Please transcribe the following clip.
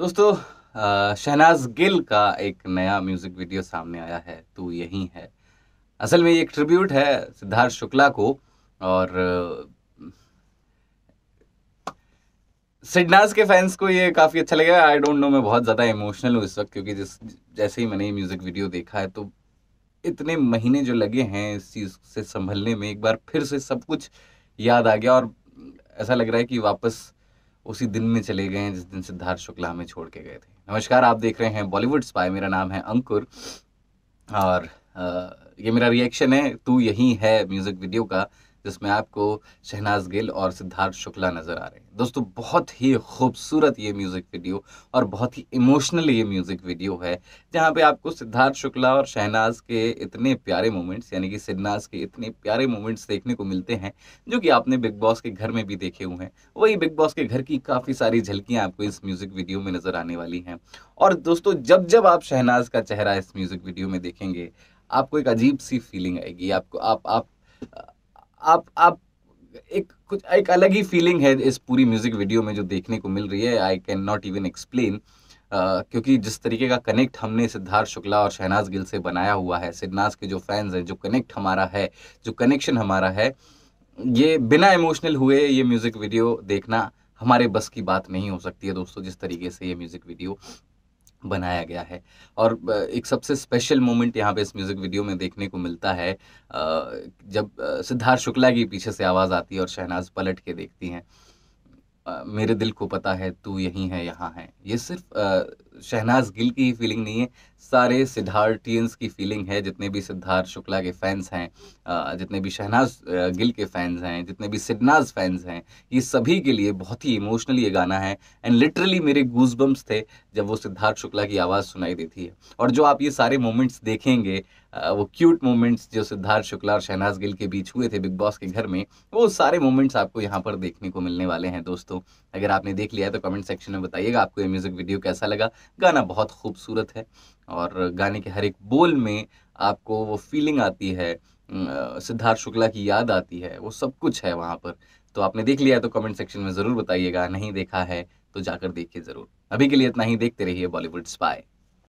दोस्तों शहनाज गिल का एक नया म्यूज़िक वीडियो सामने आया है तू यही है असल में ये एक ट्रिब्यूट है सिद्धार्थ शुक्ला को और सिडनाज के फैंस को ये काफ़ी अच्छा लगा आई डोंट नो मैं बहुत ज़्यादा इमोशनल हूँ इस वक्त क्योंकि जिस जैसे ही मैंने ये म्यूज़िक वीडियो देखा है तो इतने महीने जो लगे हैं इस चीज़ से संभलने में एक बार फिर से सब कुछ याद आ गया और ऐसा लग रहा है कि वापस उसी दिन में चले गए हैं जिस दिन सिद्धार्थ शुक्ला हमें छोड़ के गए थे नमस्कार आप देख रहे हैं बॉलीवुड स्पाई मेरा नाम है अंकुर और ये मेरा रिएक्शन है तू यही है म्यूज़िक वीडियो का जिसमें आपको शहनाज गिल और सिद्धार्थ शुक्ला नज़र आ रहे हैं दोस्तों बहुत ही खूबसूरत ये म्यूज़िक वीडियो और बहुत ही इमोशनल ये म्यूज़िक वीडियो है जहाँ पे आपको सिद्धार्थ शुक्ला और शहनाज के इतने प्यारे मोमेंट्स यानी कि सिन्नाज के इतने प्यारे मोमेंट्स देखने को मिलते हैं जो कि आपने बिग बॉस के घर में भी देखे हुए हैं वही बिग बॉस के घर की काफ़ी सारी झलकियाँ आपको इस म्यूज़िक वीडियो में नज़र आने वाली हैं और दोस्तों जब जब आप शहनाज का चेहरा इस म्यूज़िक वीडियो में देखेंगे आपको एक अजीब सी फीलिंग आएगी आपको आप आप आप आप एक कुछ एक अलग ही फीलिंग है इस पूरी म्यूजिक वीडियो में जो देखने को मिल रही है I can not even explain क्योंकि जिस तरीके का कनेक्ट हमने सिद्धार्थ शुक्ला और शहनाज गिल से बनाया हुआ है सिद्धनाज के जो फैंस हैं जो कनेक्ट हमारा है जो कनेक्शन हमारा है ये बिना इमोशनल हुए ये म्यूज़िक वीडियो देखना हमारे बस की बात नहीं हो सकती है दोस्तों जिस तरीके से ये म्यूज़िक वीडियो बनाया गया है और एक सबसे स्पेशल मोमेंट यहाँ पे इस म्यूज़िक वीडियो में देखने को मिलता है जब सिद्धार्थ शुक्ला की पीछे से आवाज़ आती है और शहनाज पलट के देखती हैं मेरे दिल को पता है तू यहीं है यहाँ है ये सिर्फ शहनाज गिल की ही फीलिंग नहीं है सारे सिद्धार्थियंस की फीलिंग है जितने भी सिद्धार्थ शुक्ला के फैंस हैं जितने भी शहनाज गिल के फैंस हैं जितने भी सिडनाज फैंस हैं ये सभी के लिए बहुत ही इमोशनल ये गाना है एंड लिटरली मेरे गूजबम्स थे जब वो सिद्धार्थ शुक्ला की आवाज़ सुनाई देती है और जो आप ये सारे मोमेंट्स देखेंगे वो क्यूट मोमेंट्स जो सिद्धार्थ शुक्ला और शहनाज गिल के बीच हुए थे बिग बॉस के घर में वो सारे मोमेंट्स आपको यहाँ पर देखने को मिलने वाले हैं दोस्तों अगर आपने देख लिया है तो कमेंट सेक्शन में बताइएगा आपको ये म्यूज़िक वीडियो कैसा लगा गाना बहुत खूबसूरत है और गाने के हर एक बोल में आपको वो फीलिंग आती है सिद्धार्थ शुक्ला की याद आती है वो सब कुछ है वहाँ पर तो आपने देख लिया है तो कमेंट सेक्शन में ज़रूर बताइएगा नहीं देखा है तो जाकर देखिए ज़रूर अभी के लिए इतना ही देखते रहिए बॉलीवुड स्पाई